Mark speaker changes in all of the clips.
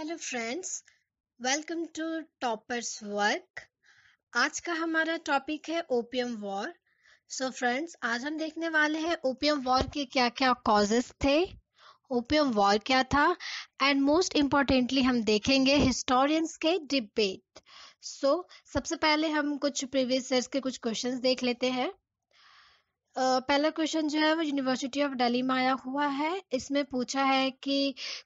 Speaker 1: Hello friends welcome to toppers work आज का हमारा टॉपिक है ओपियम वॉर सो फ्रेंड्स आज हम देखने वाले हैं ओपियम वॉर के क्या क्या कॉजेस थे ओपियम वॉर क्या था एंड मोस्ट इम्पॉर्टेंटली हम देखेंगे हिस्टोरियंस के डिबेट सो so, सबसे पहले हम कुछ प्रीवियस ईयर्स के कुछ क्वेश्चंस देख लेते हैं पहला क्वेश्चन जो है वो यूनिवर्सिटी ऑफ दिल्ली में आया हुआ है इसमें पूछा है कि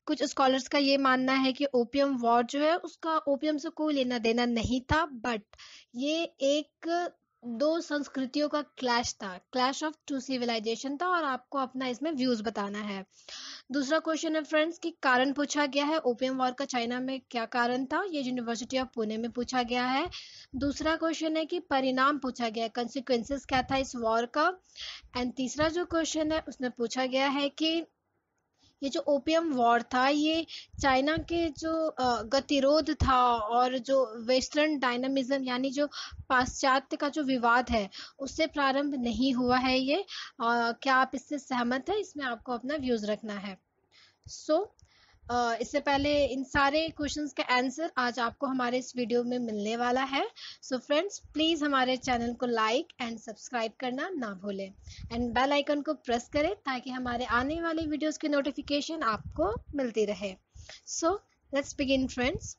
Speaker 1: कुछ स्कॉलर्स का ये मानना है कि ओपियम वॉर जो है उसका ओपियम से कोई लेना देना नहीं था बट ये एक दो संस्कृतियों का क्लैश था क्लैश ऑफ टू सिविलाइजेशन था और आपको अपना इसमें व्यूज बताना है दूसरा क्वेश्चन है फ्रेंड्स कि कारण पूछा गया है ओपियम वॉर का चाइना में क्या कारण था ये यूनिवर्सिटी ऑफ पुणे में पूछा गया है दूसरा क्वेश्चन है कि परिणाम पूछा गया है कंसिक्वेंसेस क्या था इस वॉर का एंड तीसरा जो क्वेश्चन है उसमें पूछा गया है कि ये जो ओपियम वॉर था ये चाइना के जो गतिरोध था और जो वेस्टर्न डायनामिज्म यानी जो पाश्चात्य का जो विवाद है उससे प्रारंभ नहीं हुआ है ये आ, क्या आप इससे सहमत है इसमें आपको अपना व्यूज़ रखना है सो so, इससे पहले इन सारे क्वेश्चंस का आंसर आज आपको हमारे इस वीडियो में मिलने वाला है सो फ्रेंड्स प्लीज़ हमारे चैनल को लाइक एंड सब्सक्राइब करना ना भूलें एंड बेल आइकन को प्रेस करें ताकि हमारे आने वाले वीडियोस की नोटिफिकेशन आपको मिलती रहे so let's begin friends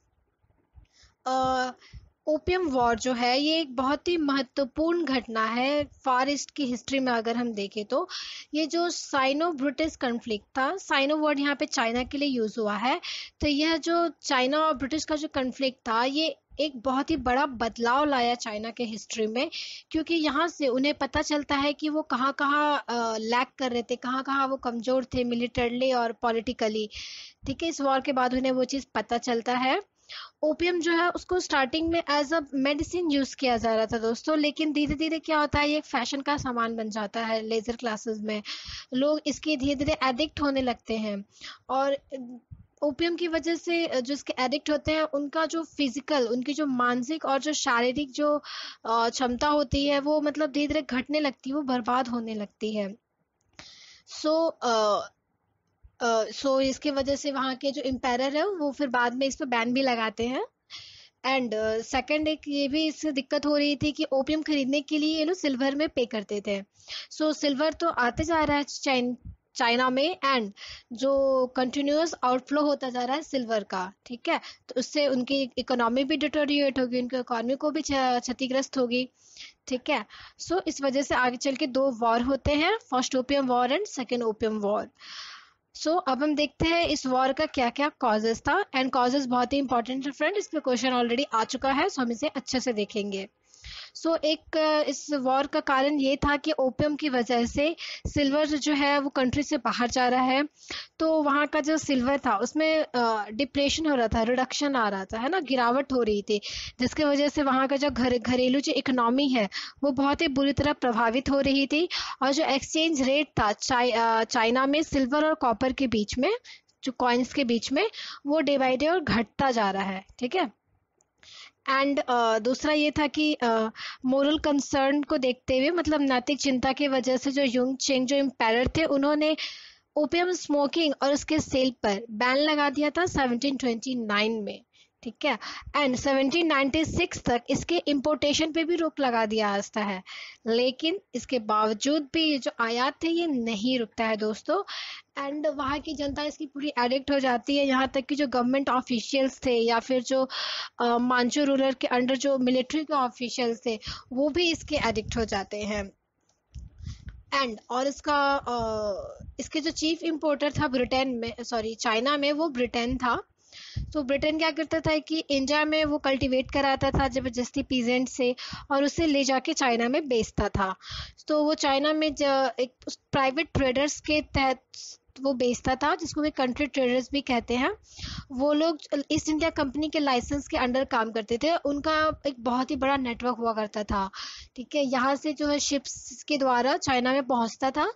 Speaker 1: opium war जो है ये एक बहुत ही महत्वपूर्ण घटना है फॉरेस्ट ईस्ट की हिस्ट्री में अगर हम देखें तो ये जो साइनो ब्रिटिश कन्फ्लिक्ट था साइनो वर्ड यहाँ पे चाइना के लिए यूज़ हुआ है तो यह जो चाइना और ब्रिटिश का जो कन्फ्लिक्ट था ये एक बहुत ही बड़ा बदलाव लाया चाइना के हिस्ट्री में क्योंकि यहाँ से उन्हें पता चलता है कि वो कहाँ कहाँ लैक कर रहे थे कहाँ कहाँ वो कमज़ोर थे मिलिटरली और पॉलिटिकली ठीक है इस वॉर के बाद उन्हें वो चीज़ पता चलता है ओपियम जो है उसको स्टार्टिंग में एज अ मेडिसिन यूज किया जा रहा था दोस्तों लेकिन धीरे धीरे क्या होता है ये एक फैशन का सामान बन जाता है लेजर क्लासेस में लोग इसके धीरे धीरे एडिक्ट होने लगते हैं और ओपियम की वजह से जो इसके एडिक्ट होते हैं उनका जो फिजिकल उनकी जो मानसिक और जो शारीरिक जो क्षमता होती है वो मतलब धीरे धीरे घटने लगती है वो बर्बाद होने लगती है सो so, uh, सो इसके वजह से वहाँ के जो एम्पायर है वो फिर बाद में इस पर बैन भी लगाते हैं एंड सेकंड एक ये भी इससे दिक्कत हो रही थी कि ओपियम खरीदने के लिए ये लोग सिल्वर में पे करते थे सो so, सिल्वर तो आते जा रहा है चाइन चाइना में एंड जो कंटिन्यूस आउटफ्लो होता जा रहा है सिल्वर का ठीक है तो उससे उनकी इकोनॉमी भी डिटोरिएट होगी उनकी इकोनॉमी को भी क्षतिग्रस्त होगी ठीक है सो so, इस वजह से आगे चल के दो वॉर होते हैं first opium war and second opium war so so, अब हम देखते हैं इस वॉर का क्या क्या कॉजेस था एंड कॉजेस बहुत ही इंपॉर्टेंट है फ्रेंड इस क्वेश्चन ऑलरेडी आ चुका है सो so हम इसे अच्छे से देखेंगे सो so, एक uh, इस वॉर का कारण ये था कि ओपियम की वजह से सिल्वर जो है वो कंट्री से बाहर जा रहा है तो वहाँ का जो सिल्वर था उसमें डिप्रेशन uh, हो रहा था रिडक्शन आ रहा था है ना गिरावट हो रही थी जिसकी वजह से वहाँ का जो घर घरेलू जो इकोनॉमी है वो बहुत ही बुरी तरह प्रभावित हो रही थी और जो एक्सचेंज रेट था uh, चाइना में सिल्वर और कॉपर के बीच में जो कॉइन्स के बीच में वो डे बाई डे और घटता जा रहा है ठीक है एंड uh, दूसरा ये था कि मोरल uh, कंसर्न को देखते हुए मतलब नैतिक चिंता की वजह से जो यंग चेंग जो इम्पेर थे उन्होंने ओपियम स्मोकिंग और उसके सेल पर बैन लगा दिया था 1729 में ठीक है एंड 1796 तक इसके इम्पोर्टेशन पे भी रोक लगा दिया जाता है लेकिन इसके बावजूद भी ये जो आयात थे ये नहीं रुकता है दोस्तों एंड वहाँ की जनता इसकी पूरी एडिक्ट हो जाती है यहाँ तक कि जो गवर्नमेंट ऑफिशियल्स थे या फिर जो मांचू रूलर के अंडर जो मिलिट्री के ऑफिशियल्स थे वो भी इसके एडिक्ट हो जाते हैं एंड और इसका इसके जो चीफ इम्पोर्टर था ब्रिटेन में सॉरी चाइना में वो ब्रिटेन था तो ब्रिटेन क्या करता था कि इंडिया में वो कल्टीवेट कराता था ज़बरदस्ती पीजेंट से और उसे ले जाके चाइना में बेचता था तो वो चाइना में एक प्राइवेट ट्रेडर्स के तहत वो बेचता था जिसको वे कंट्री ट्रेडर्स भी कहते हैं वो लोग ईस्ट इंडिया कंपनी के लाइसेंस के अंडर काम करते थे उनका एक बहुत ही बड़ा नेटवर्क हुआ करता था ठीक है यहाँ से जो है शिप्स के द्वारा चाइना में पहुँचता था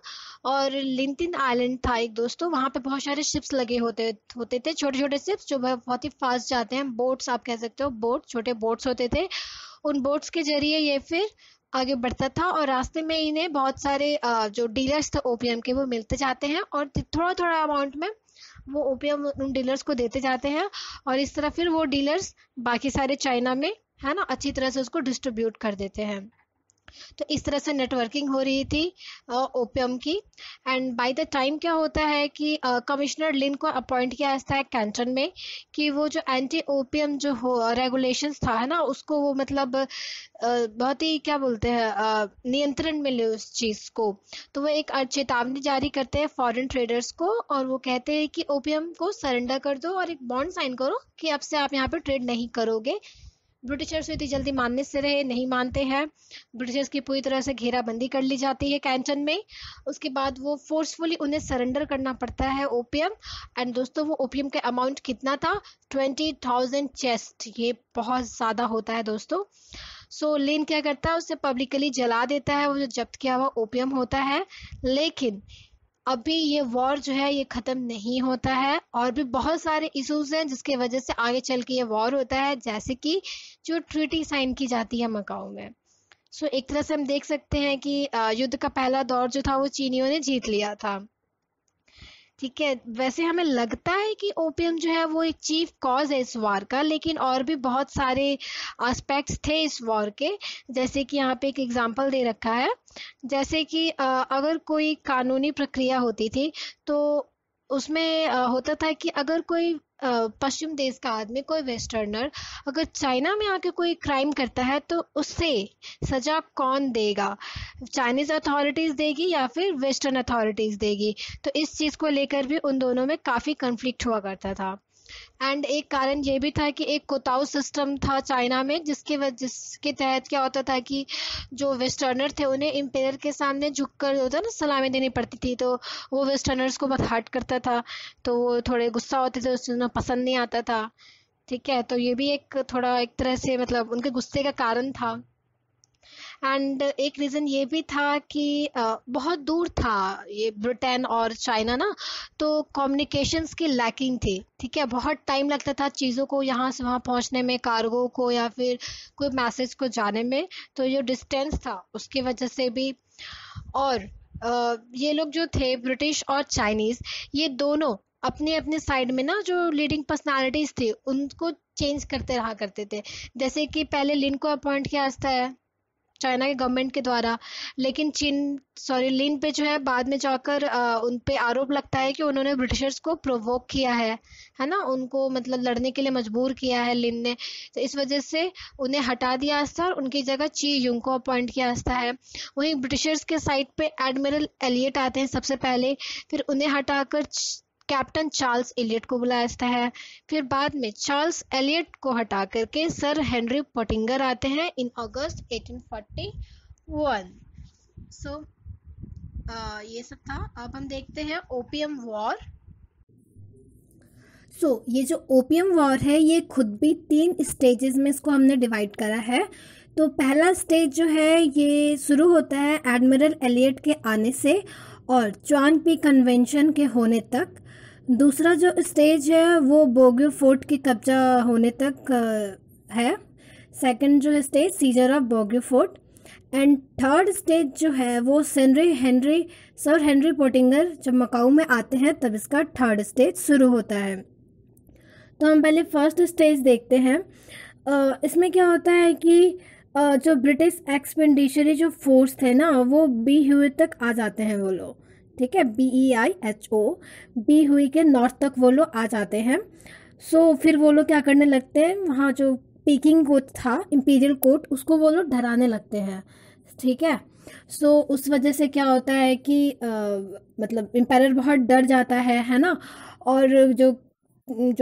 Speaker 1: और लिंथिन आइलैंड था एक दोस्तों वहाँ पे बहुत सारे शिप्स लगे होते होते थे छोटे छोटे शिप्स जो बहुत ही फास्ट जाते हैं बोट्स आप कह सकते हो बोट छोटे बोट्स होते थे उन बोट्स के जरिए ये फिर आगे बढ़ता था और रास्ते में इन्हें बहुत सारे जो डीलर्स थे ओपीएम के वो मिलते जाते हैं और थोड़ा थोड़ा अमाउंट में वो ओपीएम उन डीलर्स को देते जाते हैं और इस तरह फिर वो डीलर्स बाकी सारे चाइना में है ना अच्छी तरह से उसको डिस्ट्रीब्यूट कर देते हैं तो इस तरह से नेटवर्किंग हो रही थी ओपियम की एंड बाय द टाइम क्या होता है कि कमिश्नर लिन को अपॉइंट किया जाता है कैंटन में कि वो जो एंटी ओपियम जो हो रेगुलेशंस था है ना उसको वो मतलब बहुत ही क्या बोलते हैं नियंत्रण में ले उस चीज़ को तो वो एक चेतावनी जारी करते हैं फॉरेन ट्रेडर्स को और वो कहते हैं कि ओपीएम को सरेंडर कर दो और एक बॉन्ड साइन करो कि अब से आप यहाँ पे ट्रेड नहीं करोगे ब्रिटिशर्स इतनी जल्दी मानने से रहे नहीं मानते हैं ब्रिटिशर्स की पूरी तरह से घेराबंदी कर ली जाती है कैंटन में उसके बाद वो फोर्सफुली उन्हें सरेंडर करना पड़ता है ओपियम एंड दोस्तों वो ओपियम का अमाउंट कितना था ट्वेंटी थाउजेंड चेस्ट ये बहुत ज़्यादा होता है दोस्तों सो so, लेन क्या करता है उसे पब्लिकली जला देता है वो जो जब्त किया हुआ ओपियम होता है लेकिन अभी ये वॉर जो है ये ख़त्म नहीं होता है और भी बहुत सारे इशूज हैं जिसके वजह से आगे चल के ये वॉर होता है जैसे कि जो ट्रीटी साइन की जाती है मकाओ में सो so, एक तरह से हम देख सकते हैं कि युद्ध का पहला दौर जो था वो चीनियों ने जीत लिया था ठीक है वैसे हमें लगता है कि ओपियम जो है वो एक चीफ कॉज है इस वॉर का लेकिन और भी बहुत सारे एस्पेक्ट्स थे इस वॉर के जैसे कि यहाँ पे एक एग्जांपल दे रखा है जैसे कि अगर कोई कानूनी प्रक्रिया होती थी तो उसमें होता था कि अगर कोई पश्चिम देश का आदमी कोई वेस्टर्नर अगर चाइना में आके कोई क्राइम करता है तो उससे सज़ा कौन देगा चाइनीज़ अथॉरिटीज़ देगी या फिर वेस्टर्न अथॉरिटीज़ देगी तो इस चीज़ को लेकर भी उन दोनों में काफ़ी कंफ्लिक्ट हुआ करता था एंड एक कारण ये भी था कि एक कोताऊ सिस्टम था चाइना में जिसके जिसके तहत क्या होता था कि जो वेस्टर्नर थे उन्हें इम्पेयर के सामने झुक कर जो था ना सलामी देनी पड़ती थी तो वो वेस्टर्नर्स को बहुत हार्ट करता था तो वो थोड़े गुस्सा होते थे उसमें पसंद नहीं आता था ठीक है तो ये भी एक थोड़ा एक तरह से मतलब उनके गुस्से का कारण था एंड एक रीज़न ये भी था कि बहुत दूर था ये ब्रिटेन और चाइना ना तो कम्युनिकेशंस की लैकिंग थी ठीक है बहुत टाइम लगता था चीज़ों को यहाँ से वहाँ पहुँचने में कार्गो को या फिर कोई मैसेज को जाने में तो जो डिस्टेंस था उसकी वजह से भी और ये लोग जो थे ब्रिटिश और चाइनीज़ ये दोनों अपने अपने साइड में ना जो लीडिंग पर्सनालिटीज़ थी उनको चेंज करते रहा करते थे जैसे कि पहले लिन को अपॉइंट किया जाता है चाइना के गवर्नमेंट के द्वारा लेकिन चीन सॉरी लिन पे जो है बाद में जाकर उन पे आरोप लगता है कि उन्होंने ब्रिटिशर्स को प्रोवोक किया है है ना उनको मतलब लड़ने के लिए मजबूर किया है लिन ने तो इस वजह से उन्हें हटा दिया आस्था और उनकी जगह ची यूंग को अपॉइंट किया आस्था है वहीं ब्रिटिशर्स के साइड पे एडमिरल एलियट आते हैं सबसे पहले फिर उन्हें हटाकर कैप्टन चार्ल्स एलियट को बुलाया जाता है फिर बाद में चार्ल्स एलियट को हटा करके सर हेनरी पोटिंगर आते हैं इन अगस्त 1841 सो ये सब था अब हम देखते हैं ओपीएम वॉर सो so, ये जो ओपीएम वॉर है ये खुद भी तीन स्टेजेस में इसको हमने डिवाइड करा है तो पहला स्टेज जो है ये शुरू होता है एडमिरल एलियट के आने से और चौन पी कन्वेंशन के होने तक दूसरा जो स्टेज है वो बोगे फोर्ट की कब्जा होने तक है सेकंड जो stage seizure of Bogue fort and third stage जो है वो सेनरी हेनरी सर हेनरी पोटिंगर जब मकाऊ में आते हैं तब इसका थर्ड स्टेज शुरू होता है तो हम पहले फर्स्ट स्टेज देखते हैं इसमें क्या होता है कि जो ब्रिटिश एक्सपेंडिशरी जो फोर्स थे ना वो बी हुए तक आ जाते हैं वो लोग ठीक है B E I H O B हुई के नॉर्थ तक वो लोग आ जाते हैं सो so, फिर वो लोग क्या करने लगते हैं वहाँ जो पीकिंग कोट था इम्पीरियल कोट उसको वो लोग डराने लगते हैं ठीक है सो so, उस वजह से क्या होता है कि आ, मतलब एम्पायर बहुत डर जाता है है ना और जो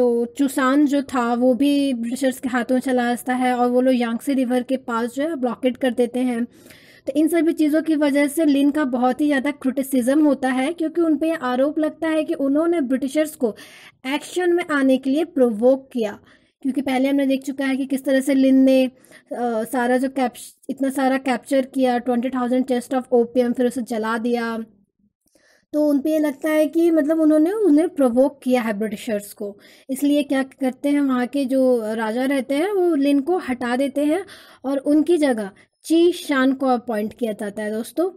Speaker 1: जो चुसान जो था वो भी ब्रिटिशर्स के हाथों चला जाता है और वो लोग यांगसी रिवर के पास जो है ब्लॉकेट कर देते हैं तो इन सभी चीज़ों की वजह से लिन का बहुत ही ज़्यादा क्रिटिसिज्म होता है क्योंकि उन पर आरोप लगता है कि उन्होंने ब्रिटिशर्स को एक्शन में आने के लिए प्रोवोक किया क्योंकि पहले हमने देख चुका है कि किस तरह से लिन ने आ, सारा जो कैप इतना सारा कैप्चर किया twenty thousand chest of opium फिर उसे जला दिया तो उन पर यह लगता है कि मतलब उन्होंने उन्हें प्रोवोक किया है ब्रिटिशर्स को इसलिए क्या करते हैं वहाँ के जो राजा रहते हैं वो लिन को हटा देते हैं और उनकी जगह ची शान को अपॉइंट किया जाता है दोस्तों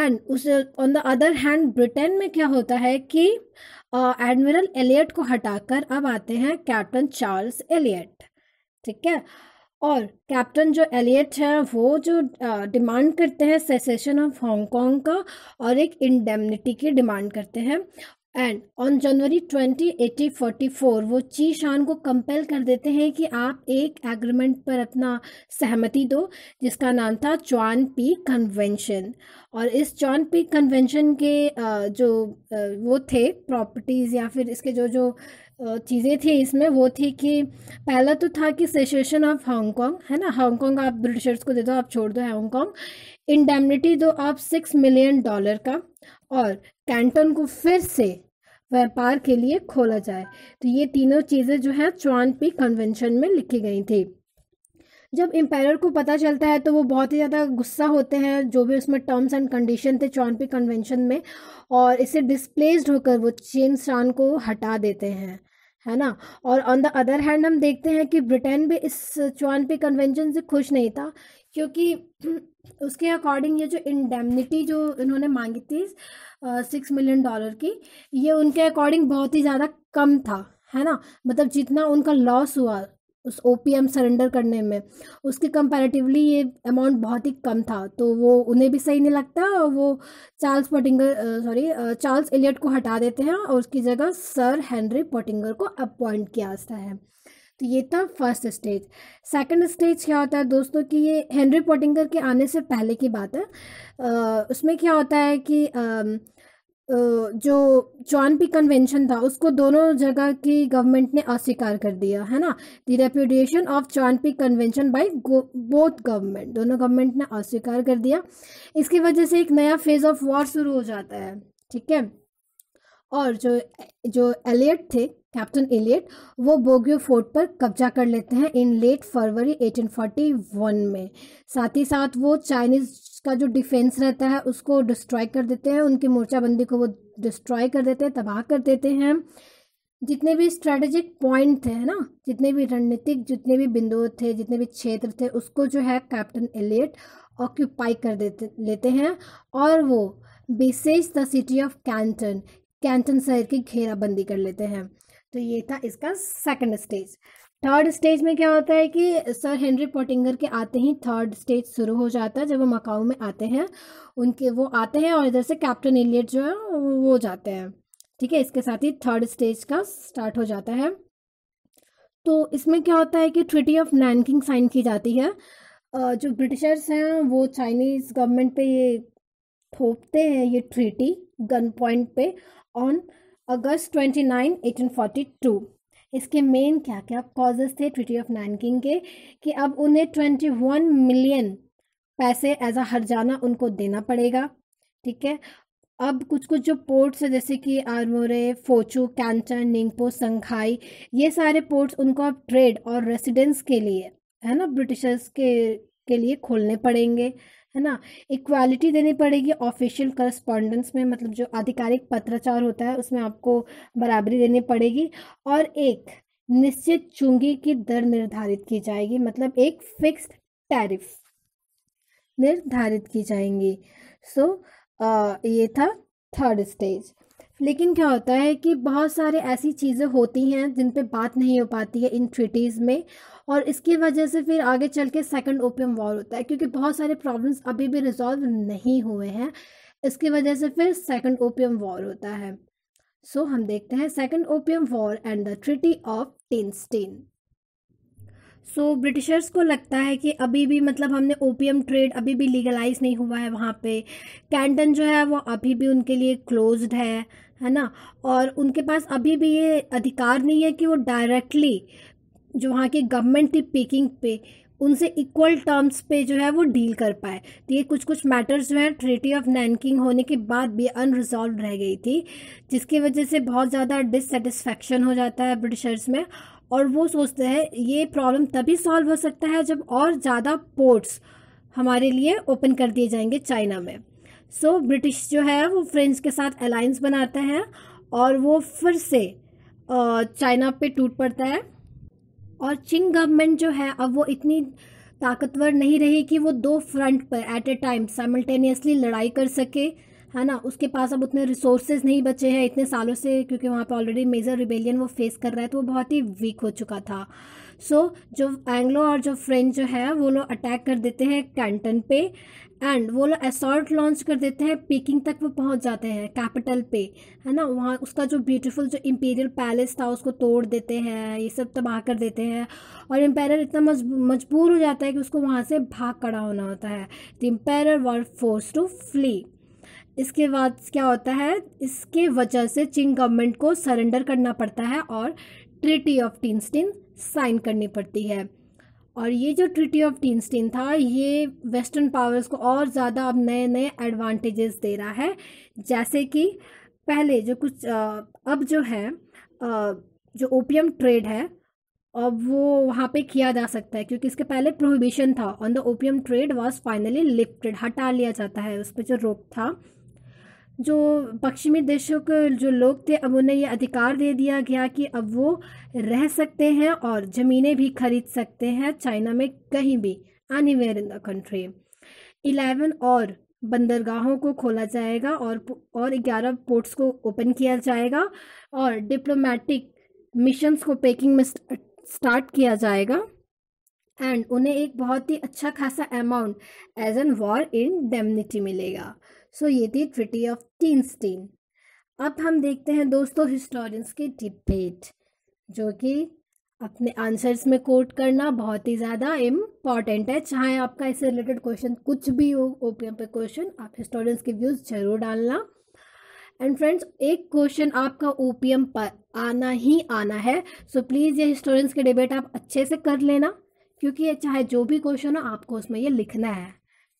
Speaker 1: एंड उस on the other hand Britain में क्या होता है कि एडमिरल uh, एलियट को हटाकर अब आते हैं कैप्टन चार्ल्स एलियट ठीक है और कैप्टन जो एलियट है वो जो डिमांड uh, करते हैं सेसेशन ऑफ हांगकांग का और एक इंडेमनिटी की डिमांड करते हैं and on January twenty forty four वो ची शान को कंपेल कर देते हैं कि आप एक एग्रीमेंट पर अपना सहमति दो जिसका नाम था चौन पी कन्वेंशन और इस चौन पी कन्वेंशन के जो वो थे प्रॉपर्टीज़ या फिर इसके जो जो चीज़ें थी इसमें वो थी कि पहला तो था कि सेशन ऑफ हांगकॉन्ग है ना हांगकॉन्ग आप ब्रिटिशर्स को दे दो आप छोड़ दो हांगकॉन्ग इंडेमनिटी दो आप सिक्स मिलियन डॉलर का और कैंटन को फिर से व्यापार के लिए खोला जाए तो ये तीनों चीज़ें जो है चौनपी कन्वेंशन में लिखी गई थी जब एम्पायर को पता चलता है तो वो बहुत ही ज़्यादा गुस्सा होते हैं जो भी उसमें टर्म्स एंड कंडीशन थे चौनपी कन्वेंशन में और इसे डिस्प्लेस्ड होकर वो चीन शान को हटा देते हैं है ना और ऑन द अदर हैंड हम देखते हैं कि ब्रिटेन भी इस चौनपी कन्वेंशन से खुश नहीं था क्योंकि उसके अकॉर्डिंग ये जो इंडेमनिटी जो इन्होंने मांगी थी सिक्स मिलियन डॉलर की ये उनके अकॉर्डिंग बहुत ही ज़्यादा कम था है ना मतलब जितना उनका लॉस हुआ उस ओ पी एम सरेंडर करने में उसके कंपैरेटिवली ये अमाउंट बहुत ही कम था तो वो उन्हें भी सही नहीं लगता और वो Charles Pottinger sorry Charles Elliot को हटा देते हैं और उसकी जगह सर हेनरी पोटिंगर को अपॉइंट किया जाता है तो ये था फर्स्ट स्टेज सेकंड स्टेज क्या होता है दोस्तों कि ये हेनरी पोटिंगर के आने से पहले की बात है आ, उसमें क्या होता है कि आ, जो जॉन पी कन्वेंशन था उसको दोनों जगह की गवर्नमेंट ने अस्वीकार कर दिया है ना the repudiation of Chuenpi convention by both government दोनों गवर्नमेंट ने अस्वीकार कर दिया इसकी वजह से एक नया फेज ऑफ वॉर शुरू हो जाता है ठीक है और जो जो एलियट थे कैप्टन एलियट वो बोगियो फोर्ट पर कब्जा कर लेते हैं इन लेट फरवरी 1841 में साथ ही साथ वो चाइनीज़ का जो डिफेंस रहता है उसको डिस्ट्रॉय कर देते हैं उनकी मोर्चाबंदी को वो डिस्ट्रॉय कर देते हैं तबाह कर देते हैं जितने भी स्ट्रेटेजिक पॉइंट थे है ना जितने भी रणनीतिक जितने भी बिंदु थे जितने भी क्षेत्र थे उसको जो है कैप्टन एलियट ऑक्यूपाई कर देते लेते हैं और वो besieges the city of Canton Canton शहर की घेराबंदी कर लेते हैं तो ये था इसका सेकंड स्टेज थर्ड स्टेज में क्या होता है कि सर हेनरी पोटिंगर के आते ही थर्ड स्टेज शुरू हो जाता है जब वो मकाऊ में आते हैं उनके वो आते हैं और इधर से कैप्टन एलियट जो है वो जाते हैं ठीक है इसके साथ ही थर्ड स्टेज का स्टार्ट हो जाता है तो इसमें क्या होता है कि ट्रिटी ऑफ नैनकिंग साइन की जाती है जो ब्रिटिशर्स हैं वो चाइनीज़ गवर्नमेंट पे ये थोपते हैं ये ट्रिटी गन पॉइंट पे ऑन अगस्त 29, 1842 इसके मेन क्या क्या कॉजेज थे ट्रिटी ऑफ नैनकिंग के कि अब उन्हें 21 मिलियन पैसे एज अ हरजाना उनको देना पड़ेगा ठीक है अब कुछ कुछ जो पोर्ट्स है जैसे कि आर्मोरे फोचू कैंटन निंगपो संघाई ये सारे पोर्ट्स उनको अब ट्रेड और रेसिडेंस के लिए है ना ब्रिटिशर्स के के लिए खोलने पड़ेंगे है ना इक्वालिटी देनी पड़ेगी ऑफिशियल करस्पॉन्डेंस में मतलब जो आधिकारिक पत्राचार होता है उसमें आपको बराबरी देनी पड़ेगी और एक निश्चित चुंगी की दर निर्धारित की जाएगी मतलब एक फिक्स्ड टैरिफ निर्धारित की जाएंगी सो so, ये था थर्ड स्टेज लेकिन क्या होता है कि बहुत सारे ऐसी चीज़ें होती हैं जिन पे बात नहीं हो पाती है इन ट्रिटीज़ में और इसकी वजह से फिर आगे चल के सेकेंड ओपियम वॉर होता है क्योंकि बहुत सारे प्रॉब्लम्स अभी भी रिजॉल्व नहीं हुए हैं इसकी वजह से फिर सेकेंड ओपियम वॉर होता है सो so, हम देखते हैं second opium war and the treaty of Tientsin so so, Britishers को लगता है कि अभी भी मतलब हमने ओपीएम ट्रेड अभी भी लीगलाइज नहीं हुआ है वहाँ पे कैंटन जो है वो अभी भी उनके लिए क्लोज्ड है है ना और उनके पास अभी भी ये अधिकार नहीं है कि वो डायरेक्टली जो वहाँ की गवर्नमेंट थी पेकिंग पे उनसे इक्वल टर्म्स पे जो है वो डील कर पाए तो ये कुछ कुछ मैटर्स जो है ट्रेटी ऑफ नैनकिंग होने के बाद भी अनरिजॉल्व रह गई थी जिसकी वजह से बहुत ज़्यादा डिससेटिस्फैक्शन हो जाता है ब्रिटिशर्स में और वो सोचते हैं ये प्रॉब्लम तभी सॉल्व हो सकता है जब और ज़्यादा पोर्ट्स हमारे लिए ओपन कर दिए जाएंगे चाइना में सो so, ब्रिटिश जो है वो फ्रेंच के साथ अलाइंस बनाता है और वो फिर से चाइना पे टूट पड़ता है और चिंग गवर्नमेंट जो है अब वो इतनी ताकतवर नहीं रही कि वो दो फ्रंट पर एट ए टाइम साइमल्टेनियसली लड़ाई कर सके है हाँ ना उसके पास अब उतने रिसोर्सेज नहीं बचे हैं इतने सालों से क्योंकि वहाँ पर ऑलरेडी मेजर रिबेलियन वो फेस कर रहा है तो वो बहुत ही वीक हो चुका था सो so, जो एंग्लो और जो फ्रेंच जो है वो लोग अटैक कर देते हैं कैंटन पे एंड वो लोग असॉल्ट लॉन्च कर देते हैं पीकिंग तक वो पहुंच जाते हैं कैपिटल पे है ना वहाँ उसका जो ब्यूटीफुल जो इम्पीरियल पैलेस था उसको तोड़ देते हैं ये सब तबाह कर देते हैं और एम्पायर इतना मजबूर हो जाता है कि उसको वहाँ से भाग खड़ा होना होता है the empire were forced to flee इसके बाद क्या होता है इसके वजह से चिंग गवर्नमेंट को सरेंडर करना पड़ता है और ट्रिटी ऑफ टीनस्टीन साइन करनी पड़ती है और ये जो ट्रिटी ऑफ टीनस्टीन था ये वेस्टर्न पावर्स को और ज़्यादा अब नए नए एडवांटेजेस दे रहा है जैसे कि पहले जो कुछ अब जो है जो ओपियम ट्रेड है अब वो वहाँ पे किया जा सकता है क्योंकि इसके पहले प्रोहिबिशन था on the opium trade was finally lifted हटा लिया जाता है उस पर जो रोक था जो पश्चिमी देशों के जो लोग थे अब उन्हें ये अधिकार दे दिया गया कि अब वो रह सकते हैं और ज़मीनें भी खरीद सकते हैं चाइना में कहीं भी anywhere in the country eleven और बंदरगाहों को खोला जाएगा और और ग्यारह पोर्ट्स को ओपन किया जाएगा और डिप्लोमेटिक मिशंस को पैकिंग में स्टार्ट किया जाएगा एंड उन्हें एक बहुत ही अच्छा खासा amount as an war indemnity मिलेगा सो ये थी ट्रिटी ऑफ टीनस्टीन अब हम देखते हैं दोस्तों हिस्टोरियंस की डिबेट जो कि अपने आंसर्स में कोट करना बहुत ही ज़्यादा इम्पॉर्टेंट है चाहे आपका इससे रिलेटेड क्वेश्चन कुछ भी हो ओपीएम पे क्वेश्चन आप हिस्टोरियंस के व्यूज़ जरूर डालना एंड फ्रेंड्स एक क्वेश्चन आपका एम पर आना ही आना है सो so प्लीज़ ये हिस्टोरियंस के डिबेट आप अच्छे से कर लेना क्योंकि चाहे जो भी क्वेश्चन हो आपको उसमें ये लिखना है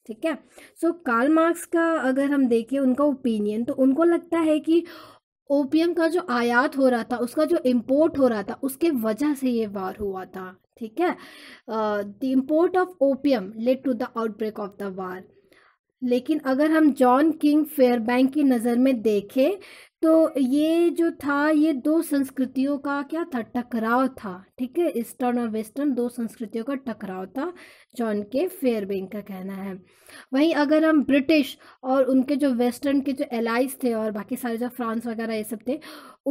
Speaker 1: ठीक है सो so, कार्ल मार्क्स का अगर हम देखें उनका ओपिनियन तो उनको लगता है कि ओपियम का जो आयात हो रहा था उसका जो इम्पोर्ट हो रहा था उसके वजह से ये वार हुआ था ठीक है the import of opium led to the outbreak of the war लेकिन अगर हम जॉन किंग फेयरबैंक की नज़र में देखें तो ये जो था ये दो संस्कृतियों का क्या था टकराव था ठीक है ईस्टर्न और वेस्टर्न दो संस्कृतियों का टकराव था जॉन के फेयरबैंक का कहना है वहीं अगर हम ब्रिटिश और उनके जो वेस्टर्न के जो एलाइज थे और बाकी सारे जो फ्रांस वगैरह ये सब थे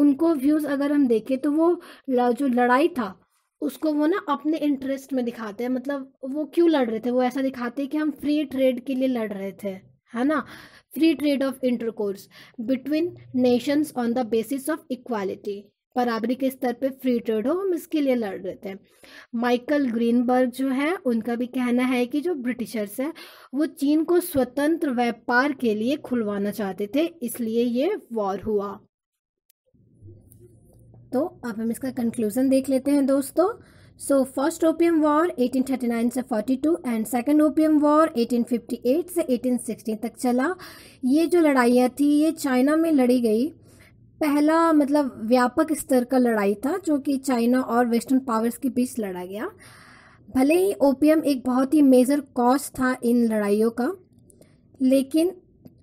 Speaker 1: उनको व्यूज़ अगर हम देखें तो वो जो लड़ाई था उसको वो ना अपने इंटरेस्ट में दिखाते हैं मतलब वो क्यों लड़ रहे थे वो ऐसा दिखाते हैं कि हम फ्री ट्रेड के लिए लड़ रहे थे है ना free trade of intercourse between nations on the basis of equality बराबरी के स्तर पे फ्री ट्रेड हो हम इसके लिए लड़ रहे थे माइकल ग्रीनबर्ग जो है उनका भी कहना है कि जो ब्रिटिशर्स हैं वो चीन को स्वतंत्र व्यापार के लिए खुलवाना चाहते थे इसलिए ये वॉर हुआ तो अब हम इसका कंक्लूजन देख लेते हैं दोस्तों सो फर्स्ट ओपियम वॉर 1839 से 42 एंड सेकंड ओपियम वॉर 1858 से 1860 तक चला ये जो लड़ाइयाँ थी ये चाइना में लड़ी गई पहला मतलब व्यापक स्तर का लड़ाई था जो कि चाइना और वेस्टर्न पावर्स के बीच लड़ा गया भले ही ओपियम एक बहुत ही मेजर कॉज था इन लड़ाइयों का लेकिन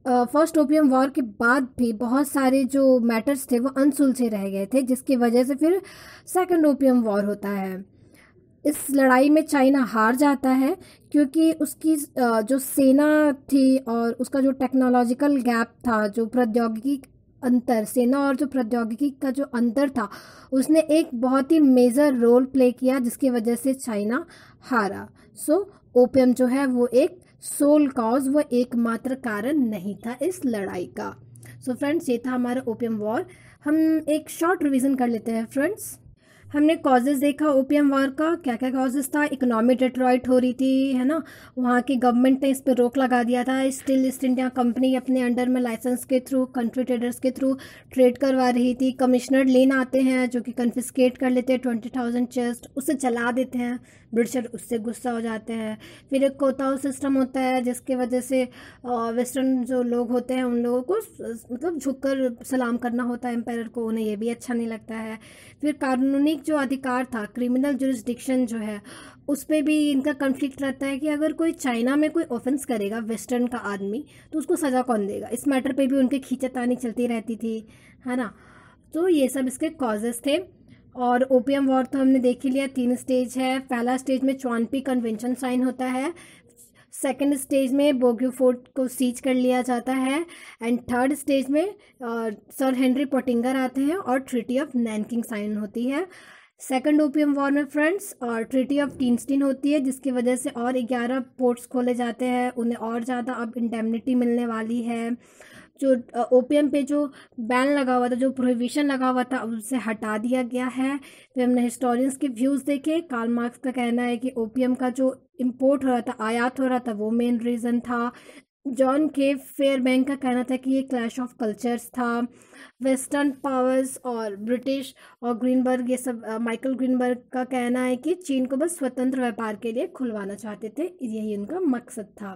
Speaker 1: फर्स्ट ओपियम वॉर के बाद भी बहुत सारे जो मैटर्स थे वो अनसुलझे रह गए थे जिसकी वजह से फिर सेकेंड ओपियम वॉर होता है इस लड़ाई में चाइना हार जाता है क्योंकि उसकी जो सेना थी और उसका जो टेक्नोलॉजिकल गैप था जो प्रौद्योगिकी अंतर सेना और जो प्रौद्योगिकी का जो अंतर था उसने एक बहुत ही मेजर रोल प्ले किया जिसकी वजह से चाइना हारा सो so, ओपियम जो है वो एक सोल कॉज वह एकमात्र कारण नहीं था इस लड़ाई का सो so फ्रेंड्स ये था हमारा ओपियम वॉर हम एक शॉर्ट रिवीजन कर लेते हैं फ्रेंड्स हमने कॉजेज़ देखा एम वार का क्या क्या कॉजेज़ था इकोनॉमी डिट्रॉइट हो रही थी है ना वहाँ की गवर्नमेंट ने इस पर रोक लगा दिया था स्टिल ईस्ट इंडिया कंपनी अपने अंडर में लाइसेंस के थ्रू कंट्री ट्रेडर्स के थ्रू ट्रेड करवा रही थी कमिश्नर लेन आते हैं जो कि कन्फिस्केट कर लेते हैं ट्वेंटी थाउजेंड चेस्ट उसे चला देते हैं ब्रिटिशर उससे गुस्सा हो जाते हैं फिर एक कोताव सिस्टम होता है जिसके वजह से वेस्टर्न जो लोग होते हैं उन लोगों को मतलब झुक कर सलाम करना होता है एम्पायर को उन्हें यह भी अच्छा नहीं लगता है फिर कानूनी एक जो अधिकार था क्रिमिनल जुरिस्डिक्शन जो है उस पर भी इनका कन्फ्लिक्ट रहता है कि अगर कोई चाइना में कोई ऑफेंस करेगा वेस्टर्न का आदमी तो उसको सज़ा कौन देगा इस मैटर पे भी उनके खींचतानी चलती रहती थी है ना तो ये सब इसके कॉजेस थे और ओपीएम वॉर तो हमने देख ही लिया तीन स्टेज है पहला स्टेज में चौनपी कन्वेंशन साइन होता है सेकेंड स्टेज में बोग्यू फोर्ट को सीज कर लिया जाता है एंड थर्ड स्टेज में सर हेनरी पोटिंगर आते हैं और ट्रिटी ऑफ नैनकिंग साइन होती है सेकेंड ओपियम वॉर में फ्रेंड्स और ट्रिटी ऑफ टीनस्टीन होती है जिसकी वजह से और ग्यारह पोर्ट्स खोले जाते हैं उन्हें और ज़्यादा अब इंडेमनिटी मिलने वाली है जो ओपीएम पे जो बैन लगा हुआ था जो प्रोहिबिशन लगा हुआ था उसे हटा दिया गया है फिर हमने हिस्टोरियंस के व्यूज़ देखे कार्ल मार्क्स का कहना है कि ओपीएम का जो इम्पोर्ट हो रहा था आयात हो रहा था वो मेन रीज़न था जॉन के फेयर बैंक का कहना था कि ये क्लैश ऑफ कल्चर्स था वेस्टर्न पावर्स और ब्रिटिश और ग्रीनबर्ग ये सब माइकल ग्रीनबर्ग का कहना है कि चीन को बस स्वतंत्र व्यापार के लिए खुलवाना चाहते थे यही उनका मकसद था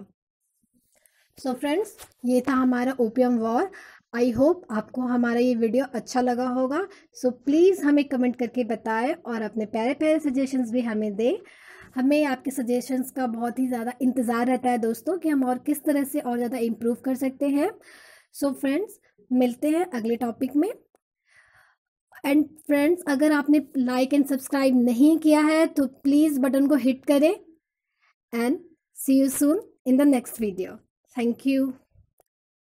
Speaker 1: सो so फ्रेंड्स ये था हमारा ओपियम वॉर आई होप आपको हमारा ये वीडियो अच्छा लगा होगा सो so, प्लीज़ हमें कमेंट करके बताएं और अपने प्यारे प्यारे सजेशंस भी हमें दें हमें आपके सजेशंस का बहुत ही ज़्यादा इंतज़ार रहता है दोस्तों कि हम और किस तरह से और ज़्यादा इम्प्रूव कर सकते हैं सो so, फ्रेंड्स मिलते हैं अगले टॉपिक में एंड फ्रेंड्स अगर आपने लाइक एंड सब्सक्राइब नहीं किया है तो प्लीज़ बटन को हिट करें and see you soon in the next video Thank you.